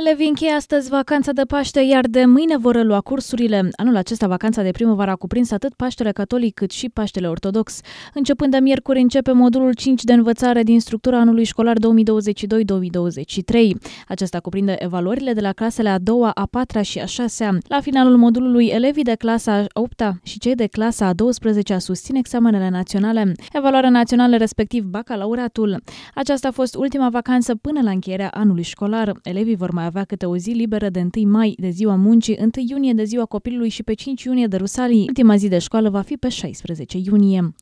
Elevii încheie astăzi vacanța de Paște, iar de mâine vor relua cursurile. Anul acesta, vacanța de primăvară a cuprins atât Paștele Catolic cât și Paștele Ortodox. Începând de miercuri, începe modulul 5 de învățare din structura anului școlar 2022-2023. Acesta cuprinde evaluările de la clasele a doua, a patra și a șasea. La finalul modulului, elevii de clasa a 8 -a și cei de clasa a 12-a susțin examenele naționale, evaluarea națională respectiv bacalaureatul. Aceasta a fost ultima vacanță până la încheierea anului școlar. Elevii vor mai avea câte o zi liberă de 1 mai de ziua muncii, 1 iunie de ziua copilului și pe 5 iunie de Rusalii. Ultima zi de școală va fi pe 16 iunie.